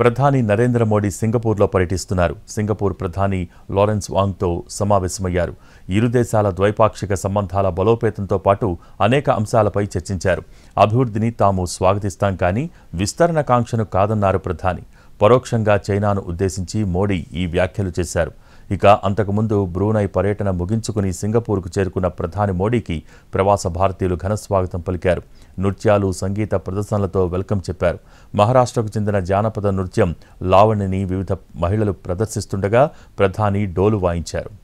ప్రధాని నరేంద్ర మోడీ సింగపూర్లో పర్యటిస్తున్నారు సింగపూర్ ప్రధాని లారెన్స్ వాంగ్తో సమావేశమయ్యారు ఇరు దేశాల ద్వైపాక్షిక సంబంధాల బలోపేతంతో పాటు అనేక అంశాలపై చర్చించారు అభివృద్ధిని తాము స్వాగతిస్తాం కానీ విస్తరణ కాంక్షను కాదన్నారు ప్రధాని పరోక్షంగా చైనాను ఉద్దేశించి మోడీ ఈ వ్యాఖ్యలు చేశారు ఇక అంతకుముందు బ్రూనై పర్యటన ముగించుకుని సింగపూర్కు చేరుకున్న ప్రధాని మోడీకి ప్రవాస భారతీయులు ఘనస్వాగతం పలికారు నృత్యాలు సంగీత ప్రదర్శనలతో వెల్కమ్ చెప్పారు మహారాష్ట్రకు చెందిన జానపద నృత్యం లావణిని వివిధ మహిళలు ప్రదర్శిస్తుండగా ప్రధాని డోలు వాయించారు